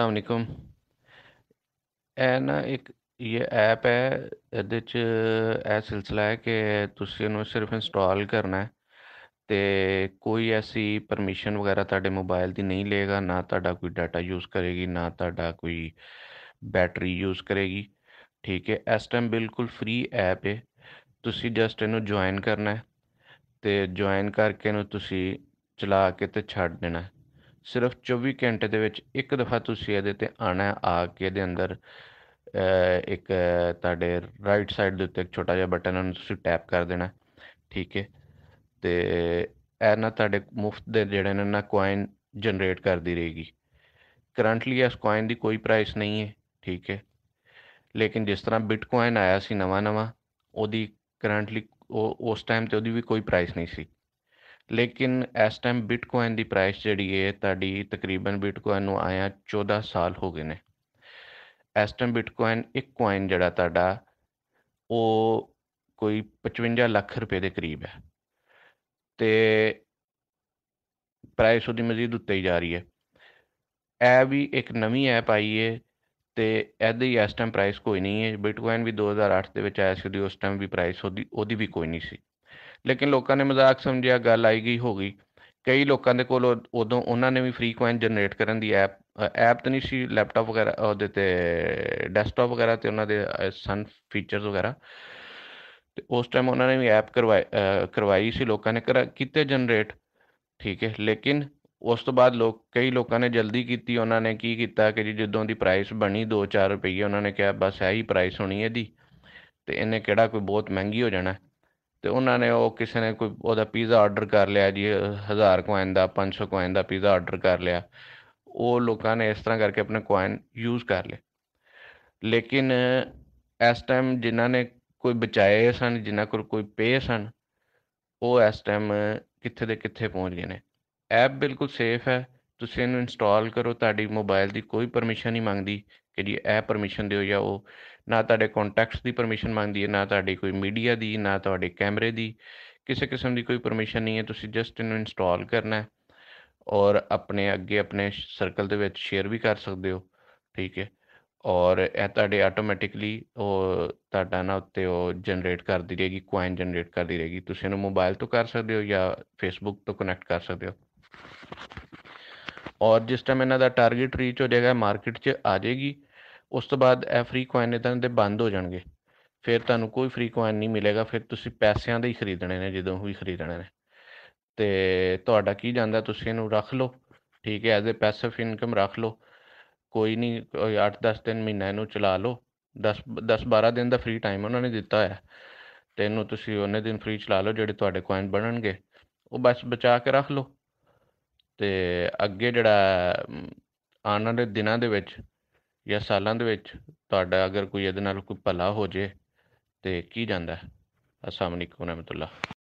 अलकुम ਇਹ ਨਾ ਇੱਕ ਇਹ ਐਪ ਹੈ ਇਹਦੇ ਚ ਇਹ ਸਿਲਸਿਲਾ ਹੈ ਕਿ ਤੁਸੀਂ ਇਹਨੂੰ ਸਿਰਫ ਇੰਸਟਾਲ ਕਰਨਾ ਹੈ ਤੇ ਕੋਈ ਐਸੀ ਪਰਮਿਸ਼ਨ ਵਗੈਰਾ ਤੁਹਾਡੇ ਮੋਬਾਈਲ ਦੀ ਨਹੀਂ ਲਏਗਾ ਨਾ ਤੁਹਾਡਾ ਕੋਈ ਡਾਟਾ ਯੂਜ਼ ਕਰੇਗੀ ਨਾ ਤੁਹਾਡਾ ਕੋਈ ਬੈਟਰੀ ਯੂਜ਼ ਕਰੇਗੀ ਠੀਕ ਹੈ ਇਸ ਟਾਈਮ ਬਿਲਕੁਲ ਫ੍ਰੀ ਐਪ ਹੈ ਤੁਸੀਂ ਜਸਟ ਇਹਨੂੰ ਜੁਆਇਨ ਕਰਨਾ ਹੈ ਤੇ ਜੁਆਇਨ ਕਰਕੇ ਇਹਨੂੰ ਤੁਸੀਂ ਚਲਾ ਕੇ ਤੇ ਛੱਡ ਦੇਣਾ ਸਿਰਫ 24 ਘੰਟੇ ਦੇ ਵਿੱਚ ਇੱਕ ਦਫਾ ਤੁਸੀਂ ਇਹਦੇ ਤੇ ਆਣਾ ਆ ਕੇ ਇਹਦੇ ਅੰਦਰ ਇੱਕ ਤੁਹਾਡੇ ਰਾਈਟ ਸਾਈਡ ਦੇ ਉੱਤੇ ਇੱਕ ਛੋਟਾ ਜਿਹਾ ਬਟਨ ਉਹਨੂੰ ਤੁਸੀਂ ਟੈਪ ਕਰ ਦੇਣਾ ਠੀਕ ਹੈ ਤੇ ਇਹ ਨਾ ਤੁਹਾਡੇ ਮੁਫਤ ਦੇ ਜਿਹੜੇ ਨੇ ਨਾ ਕੋਇਨ ਜਨਰੇਟ ਕਰਦੀ ਰਹੇਗੀ ਕਰੰਟਲੀ ਇਸ ਕੋਇਨ ਦੀ ਕੋਈ ਪ੍ਰਾਈਸ ਨਹੀਂ ਹੈ ਠੀਕ ਹੈ ਲੇਕਿਨ ਜਿਸ ਤਰ੍ਹਾਂ ਬਿਟਕੋਇਨ ਆਇਆ ਸੀ ਨਵਾਂ ਨਵਾਂ ਉਹਦੀ ਕਰੰਟਲੀ ਉਸ ਟਾਈਮ ਤੇ ਉਹਦੀ ਵੀ ਕੋਈ ਪ੍ਰਾਈਸ ਨਹੀਂ ਸੀ ਲੇਕਿਨ ਇਸ ਟਾਈਮ ਬਿਟਕੋਇਨ ਦੀ ਪ੍ਰਾਈਸ ਜਿਹੜੀ ਹੈ ਤੁਹਾਡੀ ਤਕਰੀਬਨ ਬਿਟਕੋਇਨ ਨੂੰ ਆਇਆ 14 ਸਾਲ ਹੋ ਗਏ ਨੇ ਇਸ ਟਾਈਮ ਬਿਟਕੋਇਨ ਇੱਕ ਕੋਇਨ ਜਿਹੜਾ ਤੁਹਾਡਾ ਉਹ ਕੋਈ 55 ਲੱਖ ਰੁਪਏ ਦੇ ਕਰੀਬ ਹੈ ਤੇ ਪ੍ਰਾਈਸ ਉਹਦੀ ਮਜ਼ੀਦ ਉੱਤੇ ਹੀ ਜਾ ਰਹੀ ਹੈ ਐ ਵੀ ਇੱਕ ਨਵੀਂ ਐਪ ਆਈ ਹੈ ਤੇ ਇਹਦੇ ਹੀ ਇਸ ਟਾਈਮ ਪ੍ਰਾਈਸ ਕੋਈ ਨਹੀਂ ਹੈ ਬਿਟਕੋਇਨ ਵੀ 2008 ਦੇ ਵਿੱਚ ਆਇਆ ਸੀ ਉਸ ਟਾਈਮ ਵੀ ਪ੍ਰਾਈਸ ਉਹਦੀ ਉਹਦੀ ਵੀ ਕੋਈ ਨਹੀਂ ਸੀ ਲੇਕਿਨ ਲੋਕਾਂ ਨੇ ਮਜ਼ਾਕ ਸਮਝਿਆ ਗੱਲ ਆਈ ਗਈ ਹੋ ਗਈ ਕਈ ਲੋਕਾਂ ਦੇ ਕੋਲ ਉਦੋਂ ਉਹਨਾਂ ਨੇ ਵੀ ਫ੍ਰੀ ਕੋਇਨ ਜਨਰੇਟ ਕਰਨ ਦੀ ਐਪ ਐਪ ਤਾਂ ਨਹੀਂ ਸੀ ਲੈਪਟਾਪ ਵਗੈਰਾ ਉਹਦੇ ਤੇ ਡੈਸਕਟਾਪ ਵਗੈਰਾ ਤੇ ਉਹਨਾਂ ਦੇ ਸਨ ਫੀਚਰਸ ਵਗੈਰਾ ਤੇ ਉਸ ਟਾਈਮ ਉਹਨਾਂ ਨੇ ਵੀ ਐਪ ਕਰਵਾਈ ਕਰਵਾਈ ਸੀ ਲੋਕਾਂ ਨੇ ਕਿਤੇ ਜਨਰੇਟ ਠੀਕ ਹੈ ਲੇਕਿਨ ਉਸ ਤੋਂ ਬਾਅਦ ਲੋਕ ਕਈ ਲੋਕਾਂ ਨੇ ਜਲਦੀ ਕੀਤੀ ਉਹਨਾਂ ਨੇ ਕੀ ਕੀਤਾ ਕਿ ਜੀ ਜਦੋਂ ਦੀ ਪ੍ਰਾਈਸ ਬਣੀ 2-4 ਰੁਪਏ ਉਹਨਾਂ ਨੇ ਕਿਹਾ ਬਸ ਇਹੀ ਪ੍ਰਾਈਸ ਹੋਣੀ ਹੈ ਦੀ ਤੇ ਇਹਨੇ ਕਿਹੜਾ ਕੋਈ ਬਹੁਤ ਮਹਿੰਗੀ ਹੋ ਜਾਣਾ ਤੇ ਉਹਨਾਂ ਨੇ ਉਹ ਕਿਸੇ ਨੇ ਕੋਈ ਉਹਦਾ ਪੀਜ਼ਾ ਆਰਡਰ ਕਰ ਲਿਆ ਜੀ 1000 ਕੋਇਨ ਦਾ 500 ਕੋਇਨ ਦਾ ਪੀਜ਼ਾ ਆਰਡਰ ਕਰ ਲਿਆ ਉਹ ਲੋਕਾਂ ਨੇ ਇਸ ਤਰ੍ਹਾਂ ਕਰਕੇ ਆਪਣੇ ਕੋਇਨ ਯੂਜ਼ ਕਰ ਲਏ ਲੇਕਿਨ ਇਸ ਟਾਈਮ ਜਿਨ੍ਹਾਂ ਨੇ ਕੋਈ ਬਚਾਏ ਸਨ ਜਿਨ੍ਹਾਂ ਕੋਲ ਕੋਈ ਪੇ ਸਨ ਉਹ ਇਸ ਟਾਈਮ ਕਿੱਥੇ ਦੇ ਕਿੱਥੇ ਪਹੁੰਚ ਗਏ ਨੇ ਐਪ ਬਿਲਕੁਲ ਸੇਫ ਹੈ ਤੁਸੀਂ ਇਹਨੂੰ ਇੰਸਟਾਲ ਕਰੋ ਤੁਹਾਡੀ ਮੋਬਾਈਲ ਦੀ ਕੋਈ ਪਰਮਿਸ਼ਨ ਨਹੀਂ ਮੰਗਦੀ ਕਿ ਜੀ ਇਹ ਪਰਮਿਸ਼ਨ ਦਿਓ ਜਾਂ ਉਹ ਨਾ ਤੁਹਾਡੇ ਕੰਟੈਕਟਸ ਦੀ ਪਰਮਿਸ਼ਨ ਮੰਗਦੀ ਹੈ ਨਾ ਤੁਹਾਡੀ ਕੋਈ ਮੀਡੀਆ ਦੀ ਨਾ ਤੁਹਾਡੇ ਕੈਮਰੇ ਦੀ ਕਿਸੇ ਕਿਸਮ ਦੀ ਕੋਈ ਪਰਮਿਸ਼ਨ ਨਹੀਂ ਹੈ ਤੁਸੀਂ ਜਸਟ ਇਹਨੂੰ ਇੰਸਟਾਲ ਕਰਨਾ ਹੈ ਔਰ ਆਪਣੇ ਅੱਗੇ ਆਪਣੇ ਸਰਕਲ ਦੇ ਵਿੱਚ ਸ਼ੇਅਰ ਵੀ ਕਰ ਸਕਦੇ ਹੋ ਠੀਕ ਹੈ ਔਰ ਇਹ ਤੁਹਾਡੇ ਆਟੋਮੈਟਿਕਲੀ ਉਹ ਤੁਹਾਡਾ ਨਾ ਉੱਤੇ ਉਹ ਜਨਰੇਟ ਕਰਦੀ ਰਹੇਗੀ ਕੁਆਇਨ ਜਨਰੇਟ ਕਰਦੀ ਰਹੇਗੀ ਤੁਸੀਂ ਇਹਨੂੰ ਮੋਬਾਈਲ ਤੋਂ ਕਰ ਸਕਦੇ ਹੋ ਜਾਂ ਫੇਸਬੁੱਕ ਤੋਂ ਕਨੈਕਟ ਕਰ ਸਕਦੇ ਹੋ ਔਰ ਜਿਸ ਟਾਈਮ ਇਹਨਾਂ ਦਾ ਟਾਰਗੇਟ ਰੀਚ ਹੋ ਜਾਏਗਾ ਮਾਰਕੀਟ 'ਚ ਆ ਜਾਏਗੀ ਉਸ ਤੋਂ ਬਾਅਦ ਇਹ ਫ੍ਰੀ ਕੋਇਨ ਇਹਨਾਂ ਦੇ ਬੰਦ ਹੋ ਜਾਣਗੇ ਫਿਰ ਤੁਹਾਨੂੰ ਕੋਈ ਫ੍ਰੀ ਕੋਇਨ ਨਹੀਂ ਮਿਲੇਗਾ ਫਿਰ ਤੁਸੀਂ ਪੈਸਿਆਂ ਦੇ ਹੀ ਖਰੀਦਣੇ ਨੇ ਜਦੋਂ ਵੀ ਖਰੀਦਣੇ ਨੇ ਤੇ ਤੁਹਾਡਾ ਕੀ ਜਾਂਦਾ ਤੁਸੀਂ ਇਹਨੂੰ ਰੱਖ ਲਓ ਠੀਕ ਹੈ ਐਜ਼ ਅ ਪੈਸਿਵ ਇਨਕਮ ਰੱਖ ਲਓ ਕੋਈ ਨਹੀਂ 8-10 ਦਿਨ ਮਹੀਨਾ ਇਹਨੂੰ ਚਲਾ ਲਓ 10 10 12 ਦਿਨ ਦਾ ਫ੍ਰੀ ਟਾਈਮ ਉਹਨਾਂ ਨੇ ਦਿੱਤਾ ਹੋਇਆ ਤੇ ਇਹਨੂੰ ਤੁਸੀਂ ਉਹਨੇ ਦਿਨ ਫ੍ਰੀ ਚਲਾ ਲਓ ਜਿਹੜੇ ਤੁਹਾਡੇ ਕੋਇਨ ਬਣਨਗੇ ਉਹ ਬਸ ਬਚਾ ਕੇ ਰੱਖ ਲਓ ਤੇ ਅੱਗੇ ਜਿਹੜਾ ਆਉਣ ਵਾਲੇ ਦਿਨਾਂ ਦੇ ਵਿੱਚ ਜਾਂ ਸਾਲਾਂ ਦੇ ਵਿੱਚ ਤੁਹਾਡਾ ਅਗਰ ਕੋਈ ਇਹਦੇ ਨਾਲ ਕੋਈ ਭਲਾ ਹੋ ਜੇ ਤੇ ਕੀ ਜਾਂਦਾ ਅਸਲਾਮੁਅਲੈਕੁਮ ਅਲੈਕੁਮ ਰਹਿਮਤੁਲਲਾ